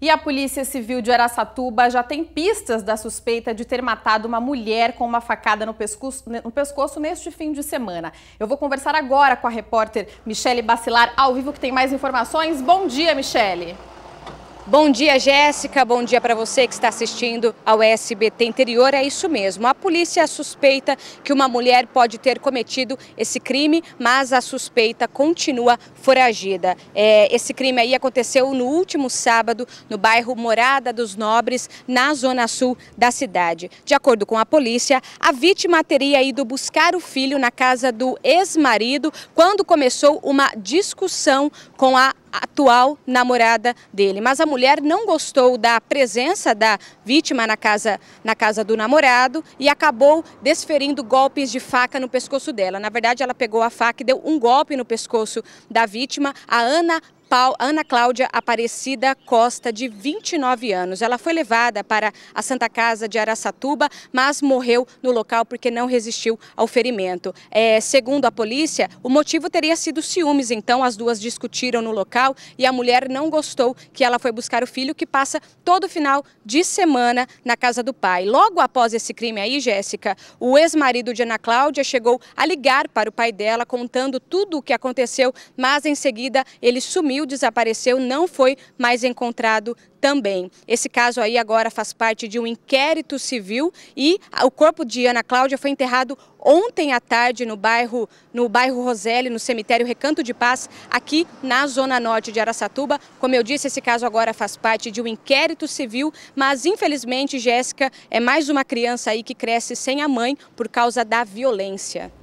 E a Polícia Civil de Araçatuba já tem pistas da suspeita de ter matado uma mulher com uma facada no pescoço, no pescoço neste fim de semana. Eu vou conversar agora com a repórter Michele Bacilar, ao vivo, que tem mais informações. Bom dia, Michele! Bom dia, Jéssica. Bom dia para você que está assistindo ao SBT Interior. É isso mesmo. A polícia suspeita que uma mulher pode ter cometido esse crime, mas a suspeita continua foragida. É, esse crime aí aconteceu no último sábado no bairro Morada dos Nobres, na zona sul da cidade. De acordo com a polícia, a vítima teria ido buscar o filho na casa do ex-marido quando começou uma discussão com a atual namorada dele. Mas a mulher não gostou da presença da vítima na casa, na casa do namorado e acabou desferindo golpes de faca no pescoço dela. Na verdade, ela pegou a faca e deu um golpe no pescoço da vítima, a Ana Paul, Ana Cláudia Aparecida Costa, de 29 anos. Ela foi levada para a Santa Casa de Araçatuba, mas morreu no local porque não resistiu ao ferimento. É, segundo a polícia, o motivo teria sido ciúmes, então as duas discutiram no local e a mulher não gostou que ela foi buscar o filho, que passa todo final de semana na casa do pai. Logo após esse crime aí, Jéssica, o ex-marido de Ana Cláudia chegou a ligar para o pai dela contando tudo o que aconteceu, mas em seguida ele sumiu sumiu, desapareceu, não foi mais encontrado também. Esse caso aí agora faz parte de um inquérito civil e o corpo de Ana Cláudia foi enterrado ontem à tarde no bairro no bairro Roseli no cemitério Recanto de Paz, aqui na zona norte de Araçatuba. Como eu disse, esse caso agora faz parte de um inquérito civil, mas infelizmente Jéssica é mais uma criança aí que cresce sem a mãe por causa da violência.